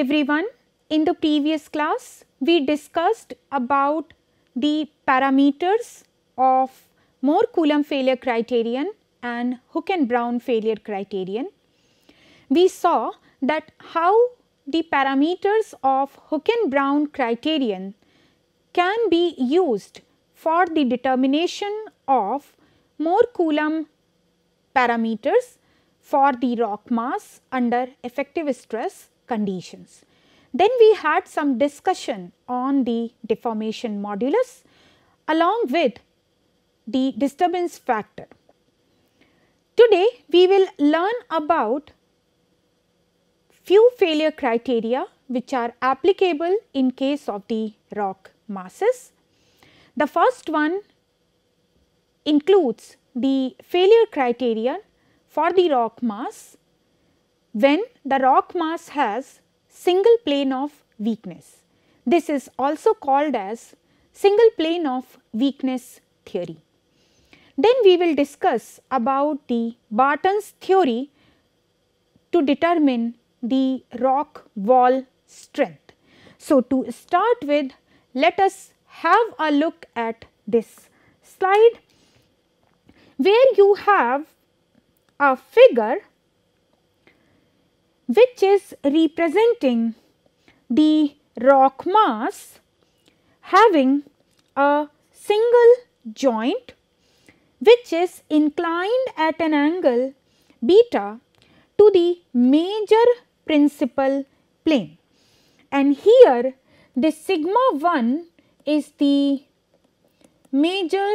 everyone. In the previous class, we discussed about the parameters of more Coulomb failure criterion and Hook and Brown failure criterion. We saw that how the parameters of Hook and Brown criterion can be used for the determination of more Coulomb parameters for the rock mass under effective stress conditions. Then we had some discussion on the deformation modulus along with the disturbance factor. Today we will learn about few failure criteria which are applicable in case of the rock masses. The first one includes the failure criterion for the rock mass when the rock mass has single plane of weakness. This is also called as single plane of weakness theory. Then we will discuss about the Barton's theory to determine the rock wall strength. So, to start with let us have a look at this slide where you have a figure which is representing the rock mass having a single joint which is inclined at an angle beta to the major principal plane. And here the sigma 1 is the major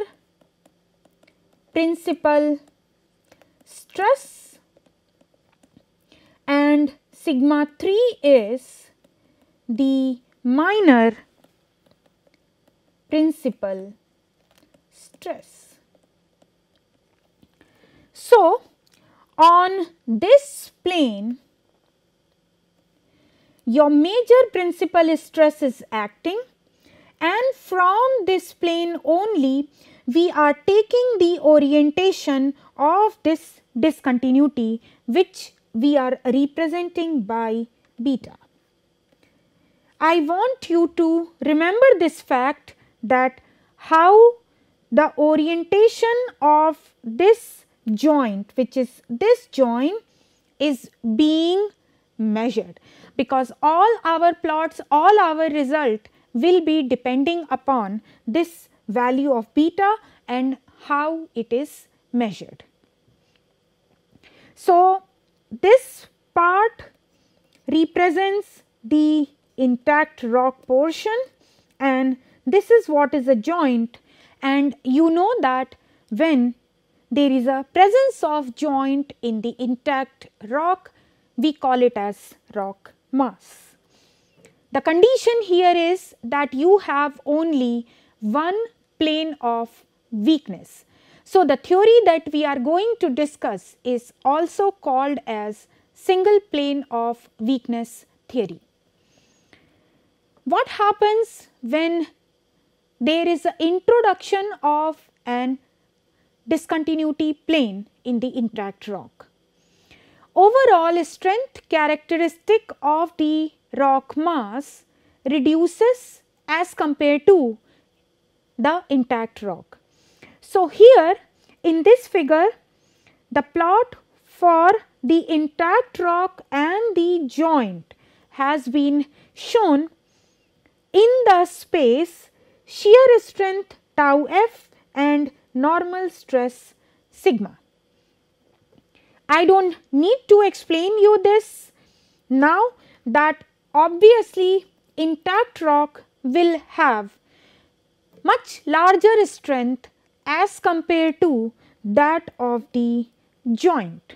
principal stress and sigma 3 is the minor principal stress. So, on this plane your major principal stress is acting and from this plane only we are taking the orientation of this discontinuity which we are representing by beta. I want you to remember this fact that how the orientation of this joint which is this joint is being measured because all our plots all our result will be depending upon this value of beta and how it is measured. So, this part represents the intact rock portion and this is what is a joint and you know that when there is a presence of joint in the intact rock we call it as rock mass. The condition here is that you have only one plane of weakness so, the theory that we are going to discuss is also called as single plane of weakness theory. What happens when there is an introduction of an discontinuity plane in the intact rock? Overall strength characteristic of the rock mass reduces as compared to the intact rock. So, here in this figure the plot for the intact rock and the joint has been shown in the space shear strength tau f and normal stress sigma. I do not need to explain you this now that obviously intact rock will have much larger strength as compared to that of the joint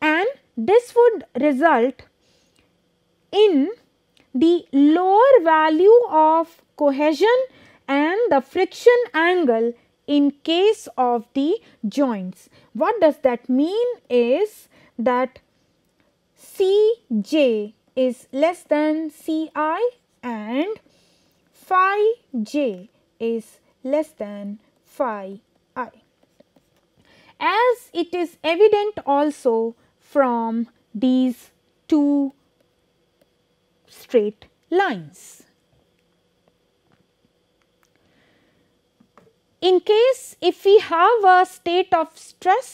and this would result in the lower value of cohesion and the friction angle in case of the joints. What does that mean is that Cj is less than Ci and phi j is less than phi i. As it is evident also from these two straight lines. In case if we have a state of stress,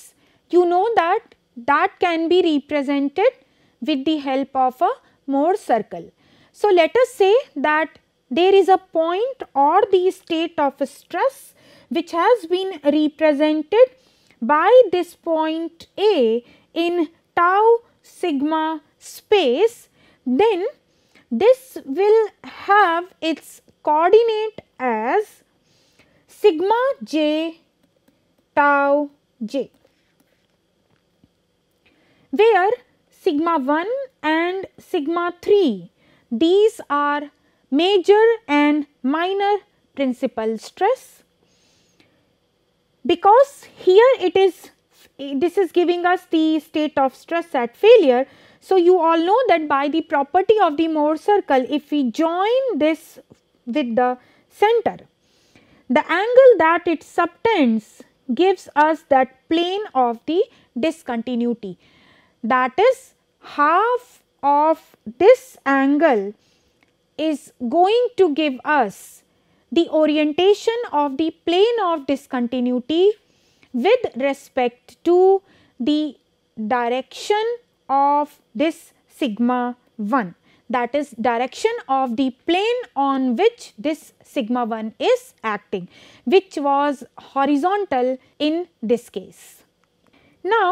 you know that that can be represented with the help of a Mohr circle. So, let us say that there is a point or the state of stress which has been represented by this point A in tau sigma space, then this will have its coordinate as sigma j tau j, where sigma 1 and sigma 3, these are major and minor principal stress because here it is this is giving us the state of stress at failure. So, you all know that by the property of the Mohr circle if we join this with the center the angle that it subtends gives us that plane of the discontinuity that is half of this angle is going to give us the orientation of the plane of discontinuity with respect to the direction of this sigma 1 that is direction of the plane on which this sigma 1 is acting which was horizontal in this case. Now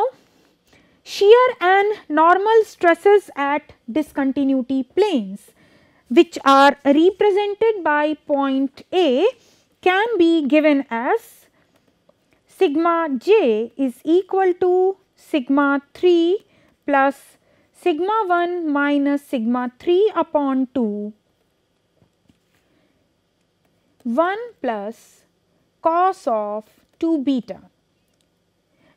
shear and normal stresses at discontinuity planes which are represented by point A can be given as sigma j is equal to sigma 3 plus sigma 1 minus sigma 3 upon 2 1 plus cos of 2 beta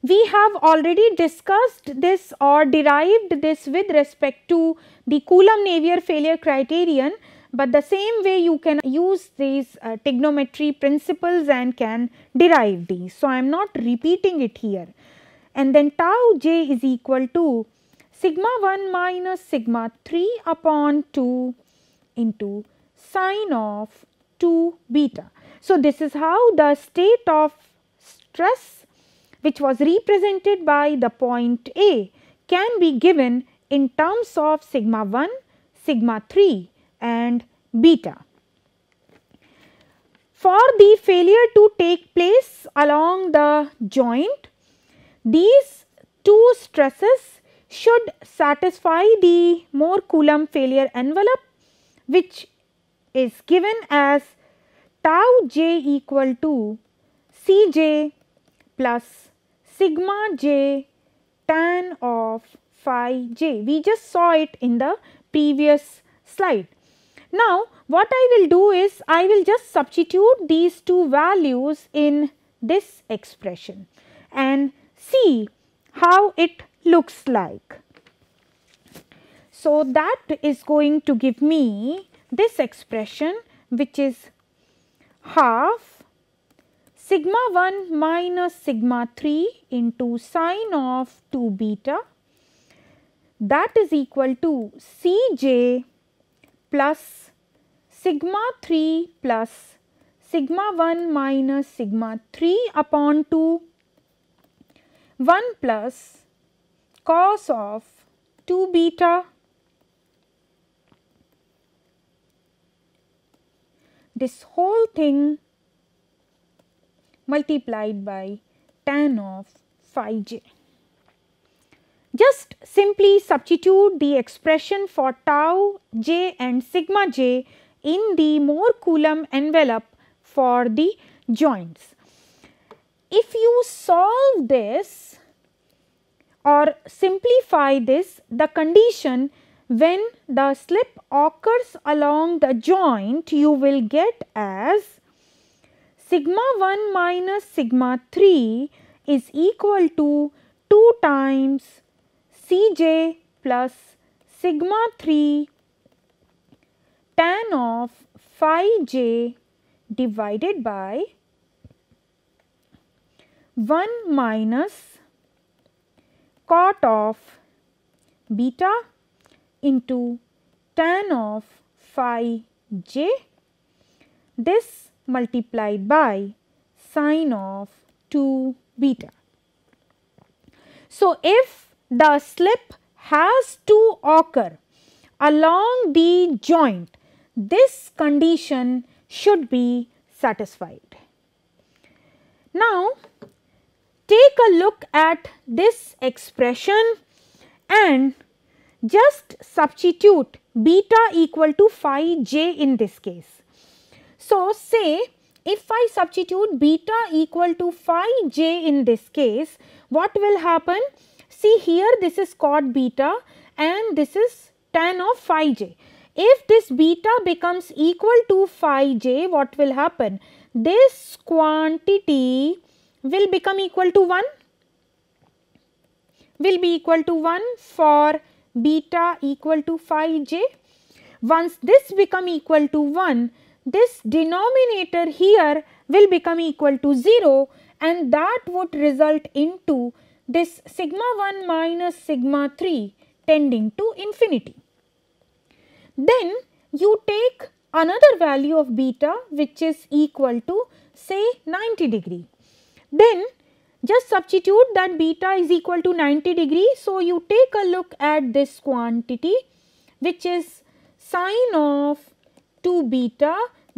we have already discussed this or derived this with respect to the Coulomb-Navier failure criterion, but the same way you can use these uh, trigonometry principles and can derive these. So, I am not repeating it here. And then tau j is equal to sigma 1 minus sigma 3 upon 2 into sine of 2 beta. So, this is how the state of stress which was represented by the point A can be given in terms of sigma 1, sigma 3 and beta. For the failure to take place along the joint, these two stresses should satisfy the more Coulomb failure envelope which is given as tau j equal to C j plus sigma j tan of phi j. We just saw it in the previous slide. Now, what I will do is I will just substitute these two values in this expression and see how it looks like. So, that is going to give me this expression which is half sigma 1 minus sigma 3 into sine of 2 beta that is equal to Cj plus sigma 3 plus sigma 1 minus sigma 3 upon 2 1 plus cos of 2 beta this whole thing multiplied by tan of phi j. Just simply substitute the expression for tau j and sigma j in the Mohr Coulomb envelope for the joints. If you solve this or simplify this, the condition when the slip occurs along the joint you will get as sigma 1 minus sigma 3 is equal to 2 times Cj plus sigma 3 tan of phi j divided by 1 minus cot of beta into tan of phi j. This multiplied by sine of 2 beta. So, if the slip has to occur along the joint, this condition should be satisfied. Now, take a look at this expression and just substitute beta equal to phi j in this case. So, say if I substitute beta equal to phi j in this case, what will happen? See here this is cot beta and this is tan of phi j. If this beta becomes equal to phi j, what will happen? This quantity will become equal to 1, will be equal to 1 for beta equal to phi j. Once this become equal to 1, this denominator here will become equal to 0 and that would result into this sigma 1 minus sigma 3 tending to infinity. Then you take another value of beta which is equal to say 90 degree. Then just substitute that beta is equal to 90 degree. So, you take a look at this quantity which is sine of to beta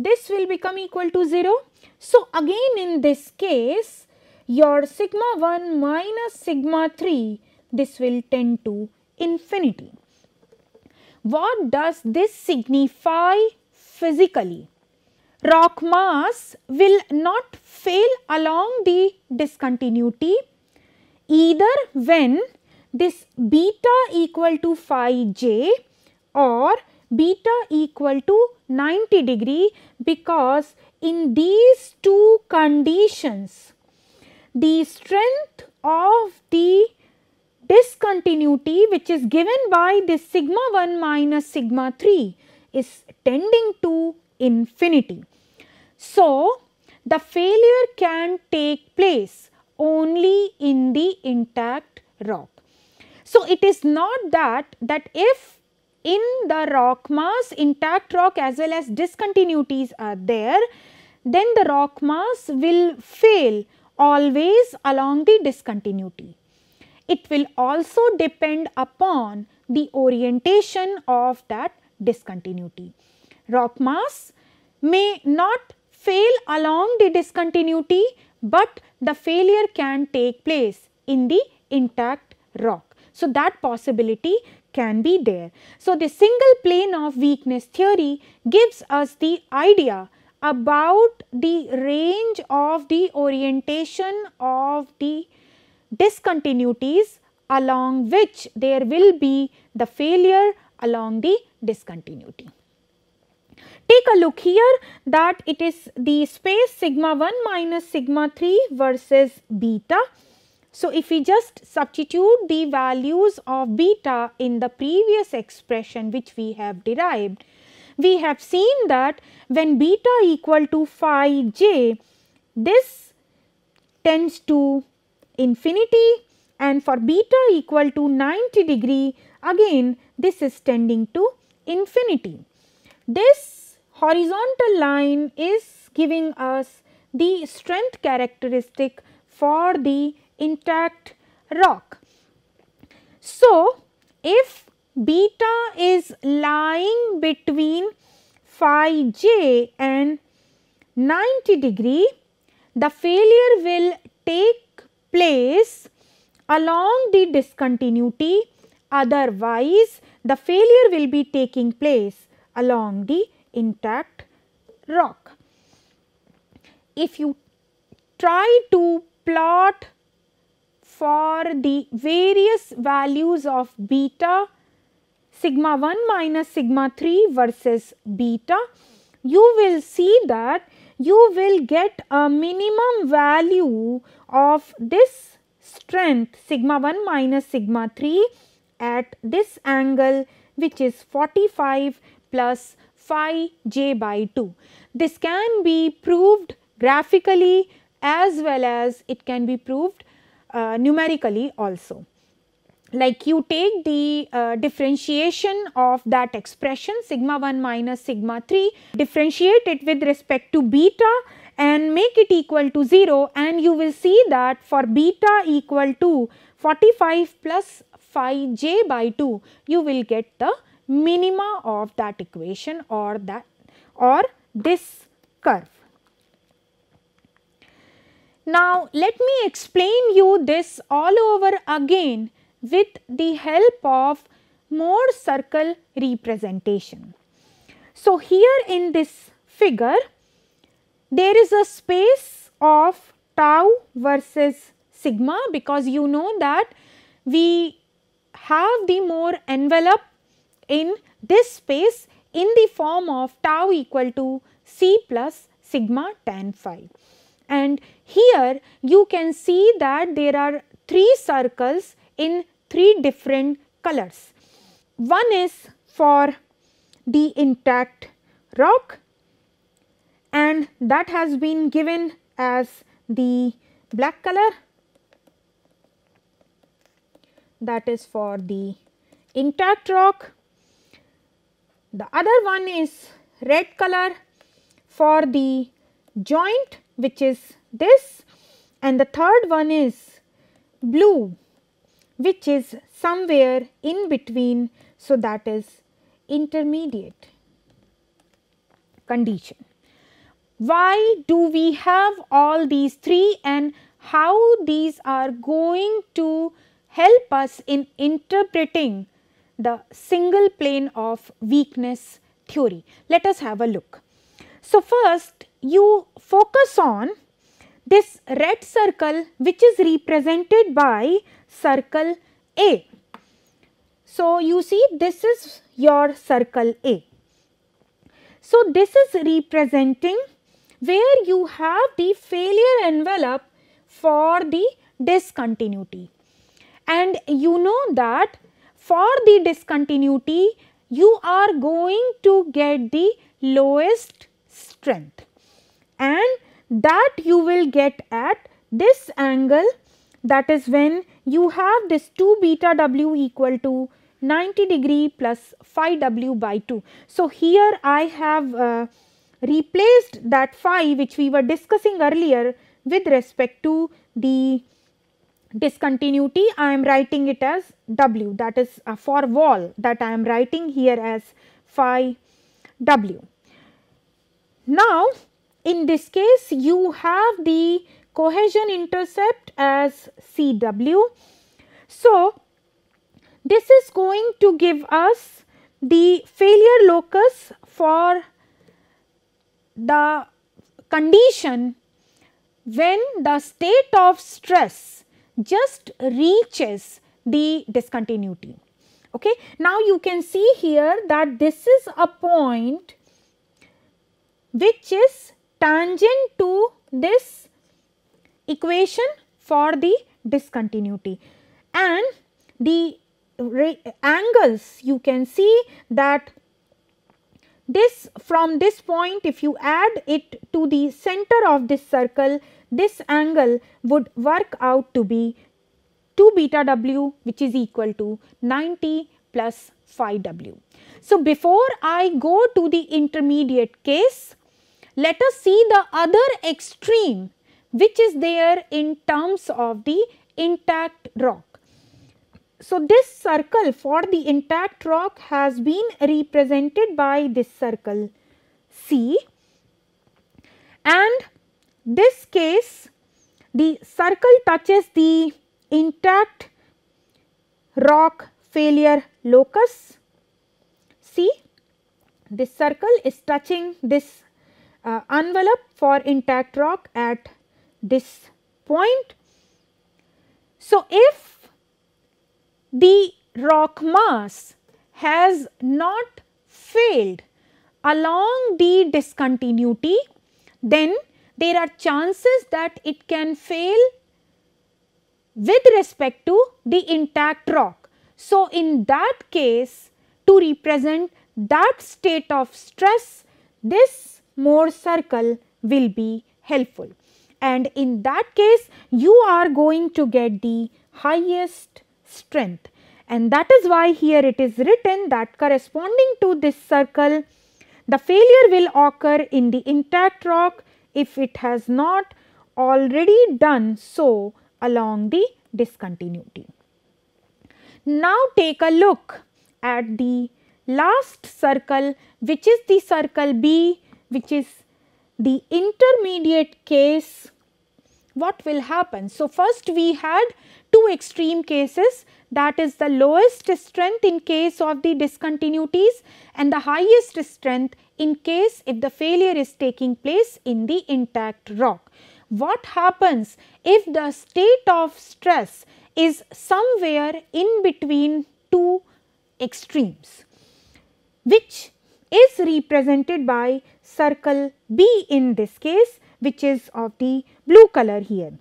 this will become equal to 0. So, again in this case your sigma 1 minus sigma 3 this will tend to infinity. What does this signify physically? Rock mass will not fail along the discontinuity either when this beta equal to phi j or beta equal to 90 degree because in these two conditions the strength of the discontinuity which is given by this sigma 1 minus sigma 3 is tending to infinity. So, the failure can take place only in the intact rock. So, it is not that that if in the rock mass intact rock as well as discontinuities are there then the rock mass will fail always along the discontinuity. It will also depend upon the orientation of that discontinuity. Rock mass may not fail along the discontinuity, but the failure can take place in the intact rock. So, that possibility can be there. So, the single plane of weakness theory gives us the idea about the range of the orientation of the discontinuities along which there will be the failure along the discontinuity. Take a look here that it is the space sigma 1 minus sigma 3 versus beta so, if we just substitute the values of beta in the previous expression which we have derived, we have seen that when beta equal to phi j, this tends to infinity and for beta equal to 90 degree again this is tending to infinity. This horizontal line is giving us the strength characteristic for the intact rock. So, if beta is lying between phi j and 90 degree, the failure will take place along the discontinuity otherwise the failure will be taking place along the intact rock. If you try to plot for the various values of beta sigma 1 minus sigma 3 versus beta, you will see that you will get a minimum value of this strength sigma 1 minus sigma 3 at this angle which is 45 plus phi j by 2. This can be proved graphically as well as it can be proved uh, numerically also. Like you take the uh, differentiation of that expression sigma 1 minus sigma 3, differentiate it with respect to beta and make it equal to 0 and you will see that for beta equal to 45 plus phi j by 2 you will get the minima of that equation or that or this curve. Now, let me explain you this all over again with the help of more circle representation. So, here in this figure, there is a space of tau versus sigma because you know that we have the more envelope in this space in the form of tau equal to c plus sigma tan phi. And here you can see that there are three circles in three different colors. One is for the intact rock and that has been given as the black color that is for the intact rock. The other one is red color for the joint which is this and the third one is blue which is somewhere in between. So, that is intermediate condition. Why do we have all these three and how these are going to help us in interpreting the single plane of weakness theory. Let us have a look. So, first you focus on this red circle which is represented by circle A. So, you see this is your circle A. So, this is representing where you have the failure envelope for the discontinuity. And you know that for the discontinuity, you are going to get the lowest strength and that you will get at this angle that is when you have this 2 beta w equal to 90 degree plus phi w by 2. So, here I have uh, replaced that phi which we were discussing earlier with respect to the discontinuity I am writing it as w that is uh, for wall that I am writing here as phi w. Now, in this case, you have the cohesion intercept as CW. So, this is going to give us the failure locus for the condition when the state of stress just reaches the discontinuity. Okay. Now, you can see here that this is a point which is tangent to this equation for the discontinuity and the angles you can see that this from this point if you add it to the center of this circle this angle would work out to be 2 beta w which is equal to 90 plus phi w. So, before I go to the intermediate case let us see the other extreme which is there in terms of the intact rock. So, this circle for the intact rock has been represented by this circle C and this case the circle touches the intact rock failure locus. See this circle is touching this uh, envelope for intact rock at this point. So, if the rock mass has not failed along the discontinuity, then there are chances that it can fail with respect to the intact rock. So, in that case to represent that state of stress, this more circle will be helpful and in that case you are going to get the highest strength and that is why here it is written that corresponding to this circle the failure will occur in the intact rock if it has not already done so along the discontinuity. Now take a look at the last circle which is the circle B which is the intermediate case what will happen? So, first we had two extreme cases that is the lowest strength in case of the discontinuities and the highest strength in case if the failure is taking place in the intact rock. What happens if the state of stress is somewhere in between two extremes which is represented by circle B in this case which is of the blue color here.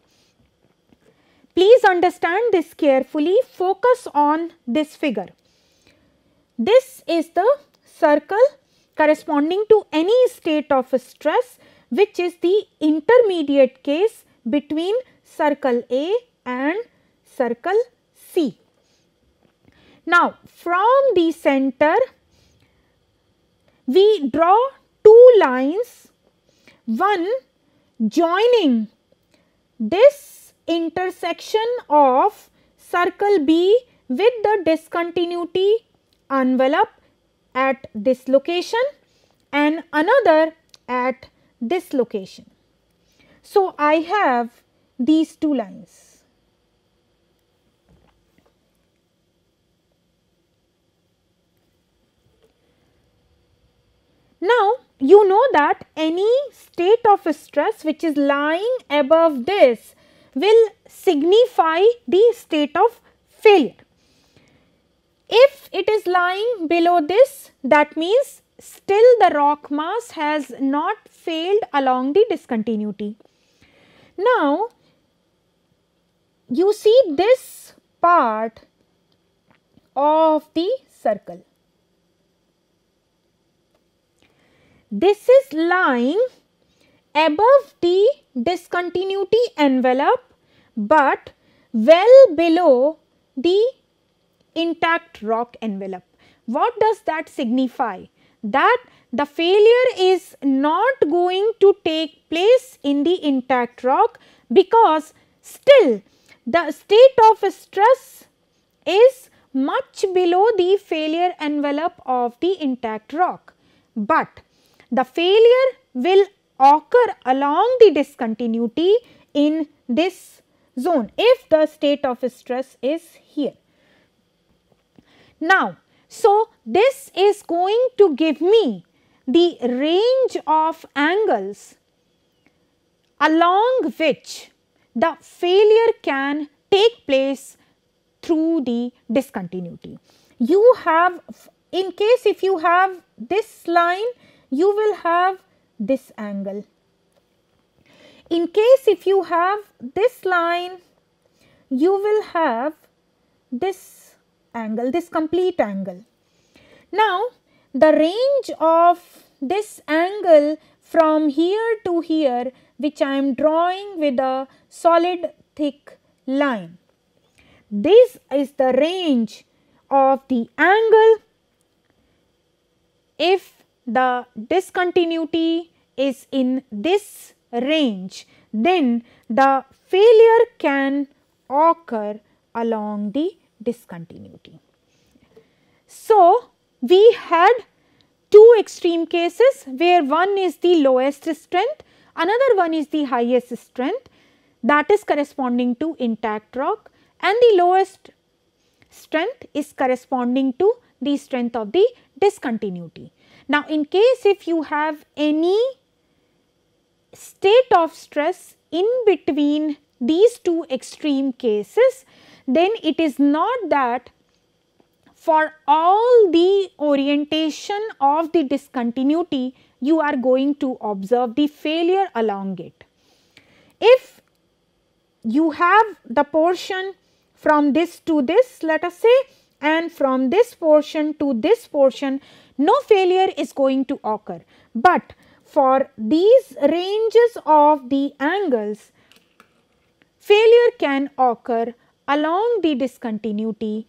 Please understand this carefully focus on this figure. This is the circle corresponding to any state of stress which is the intermediate case between circle A and circle C. Now, from the center we draw two lines, one joining this intersection of circle B with the discontinuity envelope at this location and another at this location. So, I have these two lines. Now, you know that any state of stress which is lying above this will signify the state of failure. If it is lying below this that means still the rock mass has not failed along the discontinuity. Now, you see this part of the circle This is lying above the discontinuity envelope but well below the intact rock envelope. What does that signify? That the failure is not going to take place in the intact rock because still the state of stress is much below the failure envelope of the intact rock. But the failure will occur along the discontinuity in this zone if the state of stress is here. Now, so this is going to give me the range of angles along which the failure can take place through the discontinuity. You have in case if you have this line you will have this angle. In case if you have this line, you will have this angle, this complete angle. Now, the range of this angle from here to here which I am drawing with a solid thick line. This is the range of the angle if the discontinuity is in this range, then the failure can occur along the discontinuity. So, we had two extreme cases where one is the lowest strength, another one is the highest strength that is corresponding to intact rock and the lowest strength is corresponding to the strength of the discontinuity. Now, in case if you have any state of stress in between these two extreme cases, then it is not that for all the orientation of the discontinuity you are going to observe the failure along it. If you have the portion from this to this let us say and from this portion to this portion no failure is going to occur. But for these ranges of the angles, failure can occur along the discontinuity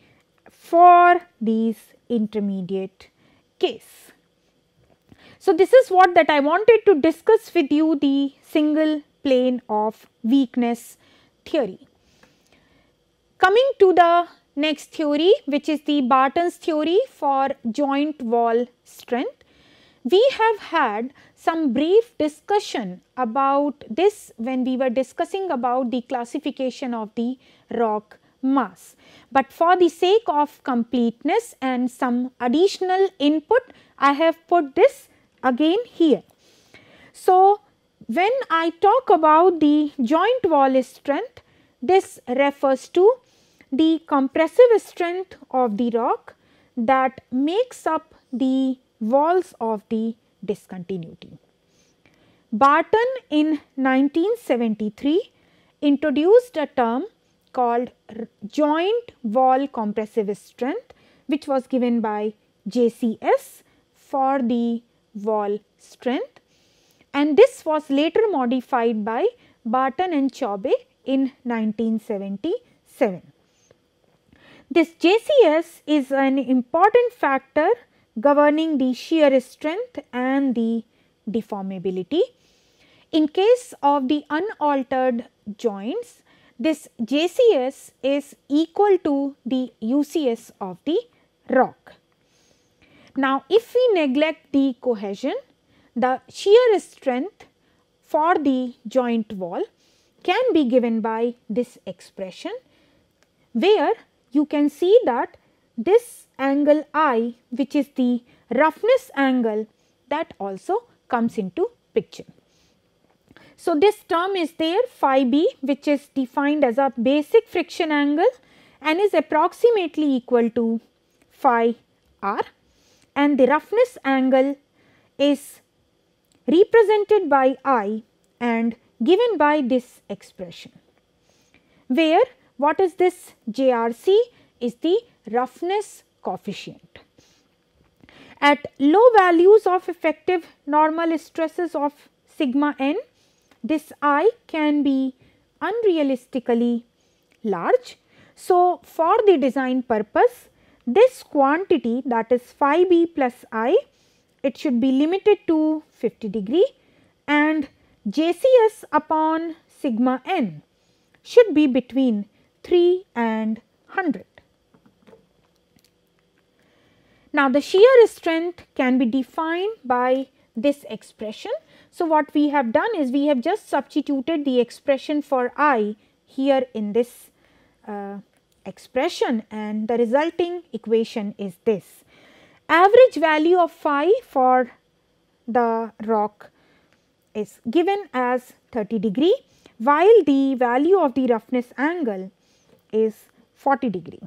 for these intermediate case. So, this is what that I wanted to discuss with you the single plane of weakness theory. Coming to the next theory which is the Barton's theory for joint wall strength. We have had some brief discussion about this when we were discussing about the classification of the rock mass. But for the sake of completeness and some additional input, I have put this again here. So, when I talk about the joint wall strength, this refers to the compressive strength of the rock that makes up the walls of the discontinuity. Barton in 1973 introduced a term called joint wall compressive strength which was given by JCS for the wall strength and this was later modified by Barton and Chaube in 1977. This JCS is an important factor governing the shear strength and the deformability. In case of the unaltered joints, this JCS is equal to the UCS of the rock. Now, if we neglect the cohesion, the shear strength for the joint wall can be given by this expression where you can see that this angle I which is the roughness angle that also comes into picture. So, this term is there phi b which is defined as a basic friction angle and is approximately equal to phi r and the roughness angle is represented by i and given by this expression where what is this JRC? Is the roughness coefficient. At low values of effective normal stresses of sigma n, this I can be unrealistically large. So, for the design purpose, this quantity that is phi b plus i, it should be limited to 50 degree and JCS upon sigma n should be between 3 and 100. Now, the shear strength can be defined by this expression. So, what we have done is we have just substituted the expression for I here in this uh, expression and the resulting equation is this. Average value of phi for the rock is given as 30 degree while the value of the roughness angle is 40 degree.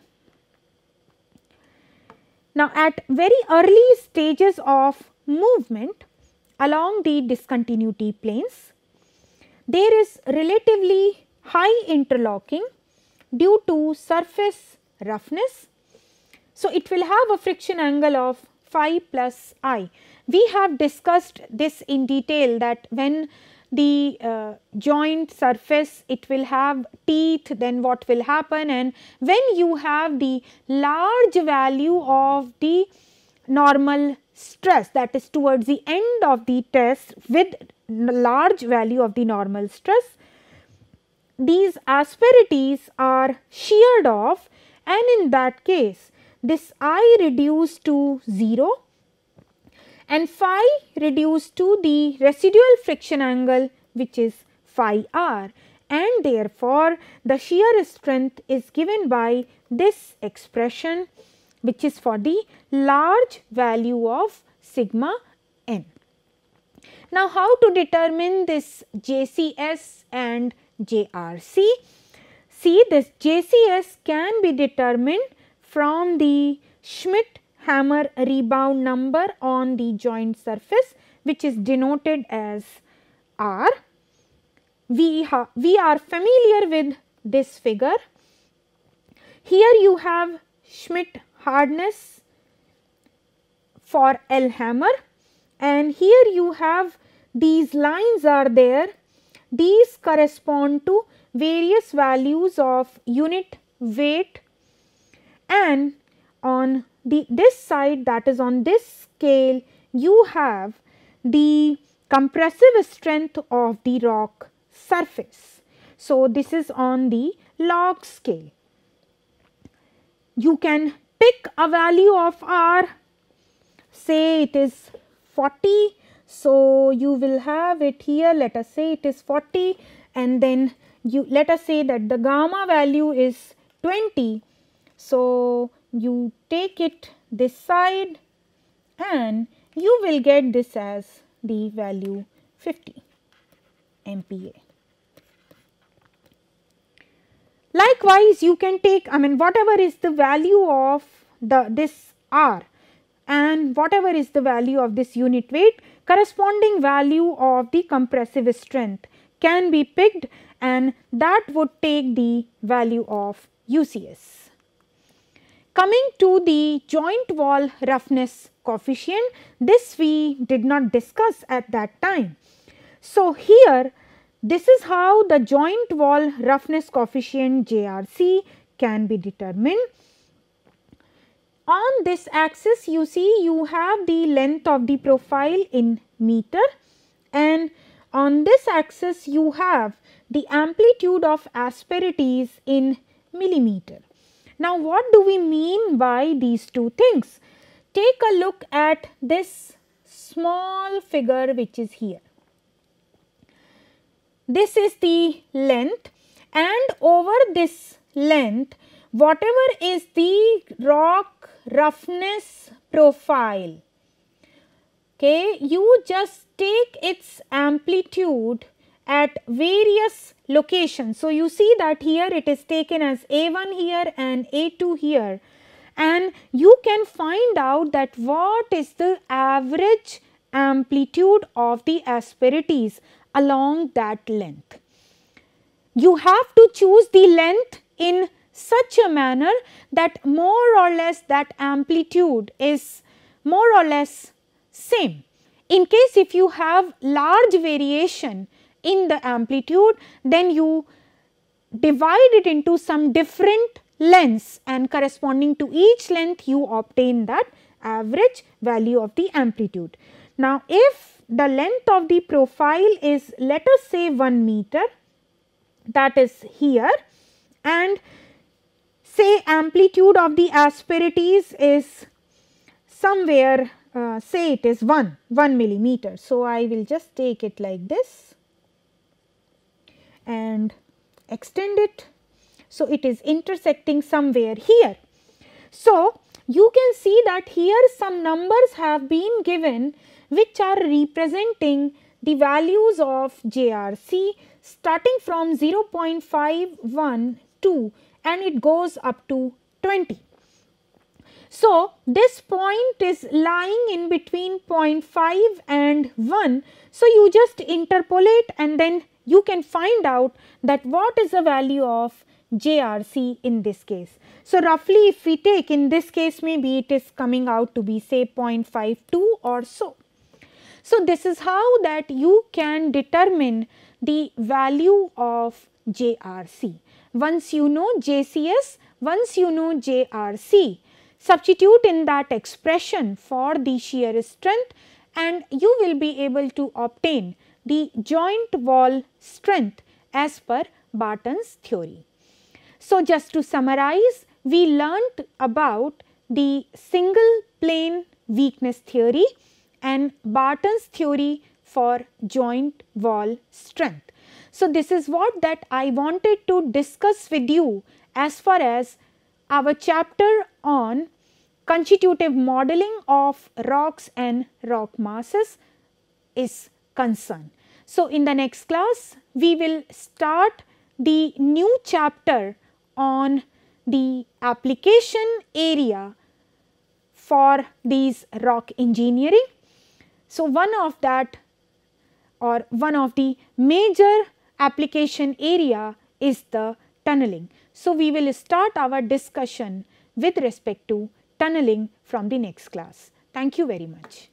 Now, at very early stages of movement along the discontinuity planes, there is relatively high interlocking due to surface roughness. So, it will have a friction angle of phi plus i. We have discussed this in detail that when the uh, joint surface it will have teeth then what will happen and when you have the large value of the normal stress that is towards the end of the test with large value of the normal stress these asperities are sheared off and in that case this i reduced to 0 and phi reduced to the residual friction angle which is phi r and therefore, the shear strength is given by this expression which is for the large value of sigma n. Now, how to determine this JCS and JRC? See this JCS can be determined from the Schmidt hammer rebound number on the joint surface which is denoted as R. We, we are familiar with this figure. Here you have Schmidt hardness for L hammer and here you have these lines are there. These correspond to various values of unit weight and on the this side that is on this scale you have the compressive strength of the rock surface. So, this is on the log scale. You can pick a value of R say it is 40. So, you will have it here let us say it is 40 and then you let us say that the gamma value is 20. So, you take it this side and you will get this as the value 50 MPa. Likewise, you can take I mean whatever is the value of the this R and whatever is the value of this unit weight corresponding value of the compressive strength can be picked and that would take the value of UCS. Coming to the joint wall roughness coefficient, this we did not discuss at that time. So, here this is how the joint wall roughness coefficient JRC can be determined. On this axis you see you have the length of the profile in meter and on this axis you have the amplitude of asperities in millimeter. Now what do we mean by these two things? Take a look at this small figure which is here. This is the length and over this length whatever is the rock roughness profile okay you just take its amplitude at various locations. So, you see that here it is taken as A1 here and A2 here and you can find out that what is the average amplitude of the asperities along that length. You have to choose the length in such a manner that more or less that amplitude is more or less same. In case if you have large variation in the amplitude then you divide it into some different lengths and corresponding to each length you obtain that average value of the amplitude. Now, if the length of the profile is let us say 1 meter that is here and say amplitude of the asperities is somewhere uh, say it is 1 1 millimeter. So, I will just take it like this and extend it. So, it is intersecting somewhere here. So, you can see that here some numbers have been given which are representing the values of JRC starting from 0.512 and it goes up to 20. So, this point is lying in between 0.5 and 1. So, you just interpolate and then you can find out that what is the value of JRC in this case. So, roughly if we take in this case maybe it is coming out to be say 0.52 or so. So, this is how that you can determine the value of JRC. Once you know JCS, once you know JRC, substitute in that expression for the shear strength and you will be able to obtain the joint wall strength as per Barton's theory. So, just to summarize we learnt about the single plane weakness theory and Barton's theory for joint wall strength. So, this is what that I wanted to discuss with you as far as our chapter on constitutive modeling of rocks and rock masses is concern. So, in the next class we will start the new chapter on the application area for these rock engineering. So, one of that or one of the major application area is the tunneling. So, we will start our discussion with respect to tunneling from the next class. Thank you very much.